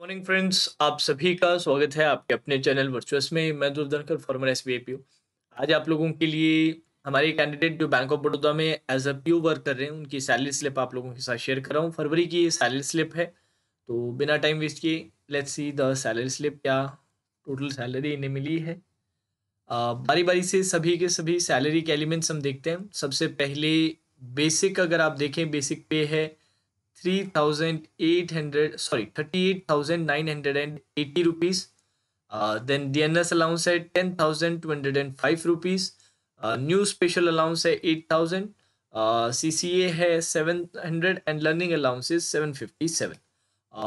morning friends आप सभी का स्वागत है आपके अपने चैनल वर्चुअस में मैं दूरधनकर फॉर्मर एस बी आज आप लोगों के लिए हमारे कैंडिडेट जो बैंक ऑफ बड़ौदा में एज अ प्यू वर्क कर रहे हैं उनकी सैलरी स्लिप आप लोगों के साथ शेयर कर रहा हूँ फरवरी की सैलरी स्लिप है तो बिना टाइम वेस्ट किए let's see the salary slip क्या टोटल सैलरी इन्हें मिली है बारी बारी से सभी के सभी सैलरी के एलिमेंट्स हम देखते हैं सबसे पहले बेसिक अगर आप देखें बेसिक पे है 3,800 sorry 38,980 rupees uh, then DNS allowance है 10,205 rupees uh, new special allowance है 8,000 uh, CCA है 700 and learning फिफ्टी 757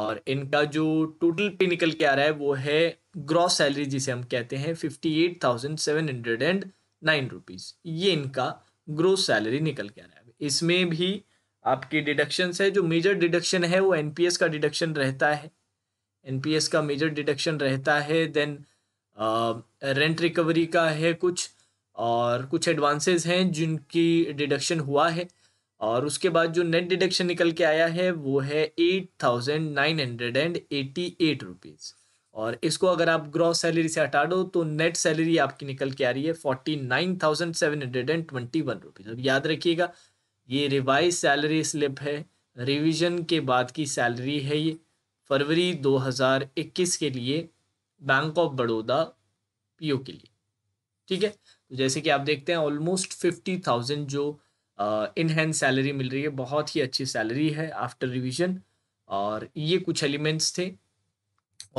और इनका जो टोटल पे निकल के आ रहा है वो है ग्रॉस सैलरी जिसे हम कहते हैं fifty eight thousand seven hundred and nine rupees ये इनका ग्रोस सैलरी निकल के आ रहा है इसमें भी आपकी डिडक्शन है जो मेजर डिडक्शन है वो एनपीएस का डिडक्शन रहता है एनपीएस का मेजर डिडक्शन रहता है देन रेंट रिकवरी का है कुछ और कुछ एडवांसेस हैं जिनकी डिडक्शन हुआ है और उसके बाद जो नेट डिडक्शन निकल के आया है वो है eight thousand nine hundred and eighty eight rupees और इसको अगर आप ग्रॉस सैलरी से हटा दो तो नेट सैलरी आपकी निकल के आ रही है forty nine thousand seven hundred and twenty one rupees अब याद रखिएगा ये रिवाइज सैलरी स्लिप है रिवीजन के बाद की सैलरी है ये फरवरी 2021 के लिए बैंक ऑफ बड़ौदा पीओ के लिए ठीक है तो जैसे कि आप देखते हैं ऑलमोस्ट फिफ्टी थाउजेंड जो इन हैंड सैलरी मिल रही है बहुत ही अच्छी सैलरी है आफ्टर रिवीजन और ये कुछ एलिमेंट्स थे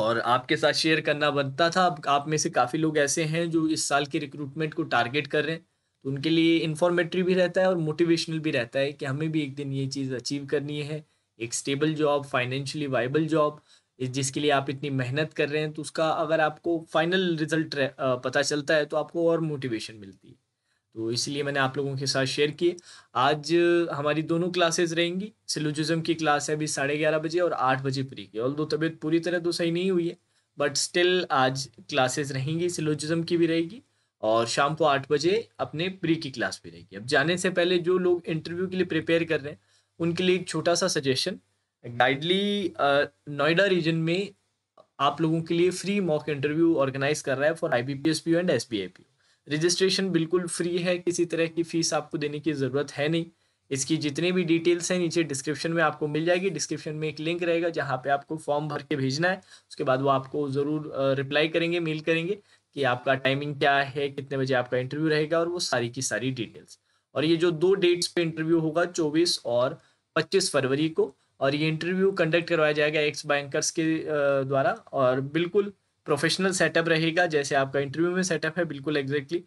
और आपके साथ शेयर करना बनता था आप, आप में से काफ़ी लोग ऐसे हैं जो इस साल की रिक्रूटमेंट को टारगेट कर रहे हैं तो उनके लिए इन्फॉर्मेटरी भी रहता है और मोटिवेशनल भी रहता है कि हमें भी एक दिन ये चीज़ अचीव करनी है एक stable job financially viable job जिसके लिए आप इतनी मेहनत कर रहे हैं तो उसका अगर आपको फाइनल रिजल्ट पता चलता है तो आपको और मोटिवेशन मिलती है तो इसलिए मैंने आप लोगों के साथ शेयर किए आज हमारी दोनों क्लासेस रहेंगी सिलोजिज्म की क्लास है अभी साढ़े ग्यारह बजे और आठ बजे प्री की ऑल दो तबीयत पूरी तरह तो सही नहीं हुई है बट स्टिल आज क्लासेस रहेंगी सिलोजिज्म की भी रहेगी और शाम को आठ बजे अपने प्री की क्लास भी रहेगी अब जाने से पहले जो लोग इंटरव्यू के लिए प्रिपेयर कर रहे हैं उनके लिए एक छोटा सा सजेशन गाइडली नोएडा रीजन में आप लोगों के लिए फ्री मॉक इंटरव्यू ऑर्गेनाइज कर रहा है for I B P S P and S B I P U registration बिल्कुल फ्री है किसी तरह की फीस आपको देने की ज़रूरत है नहीं इसकी जितनी भी डिटेल्स हैं नीचे डिस्क्रिप्शन में आपको मिल जाएगी डिस्क्रिप्शन में एक लिंक रहेगा जहाँ पे आपको फॉर्म भर के भेजना है उसके बाद वो आपको ज़रूर रिप्लाई करेंगे मेल करेंगे कि आपका टाइमिंग क्या है कितने बजे आपका इंटरव्यू रहेगा और वो सारी की सारी डिटेल्स और ये जो दो डेट्स पे इंटरव्यू होगा 24 और 25 फरवरी को और ये इंटरव्यू कंडक्ट करवाया जाएगा एक्स बैंकर्स के द्वारा और बिल्कुल प्रोफेशनल सेटअप रहेगा जैसे आपका इंटरव्यू में सेटअप है बिल्कुल एग्जैक्टली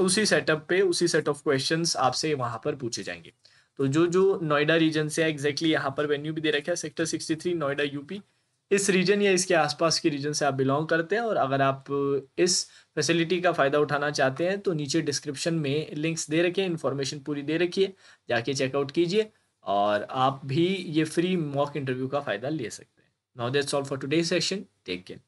उसी सेटअप पे उसी सेट ऑफ क्वेश्चन आपसे वहाँ पर पूछे जाएंगे तो जो जो नोएडा रीजन से है एग्जैक्टली यहाँ पर वेन्यू भी दे रखा है सेक्टर सिक्सटी नोएडा यूपी इस रीजन या इसके आसपास के रीजन से आप बिलोंग करते हैं और अगर आप इस फैसिलिटी का फ़ायदा उठाना चाहते हैं तो नीचे डिस्क्रिप्शन में लिंक्स दे रखे इन्फॉर्मेशन पूरी दे रखी है जाके चेकआउट कीजिए और आप भी ये फ्री मॉक इंटरव्यू का फ़ायदा ले सकते हैं now that's all for today session take care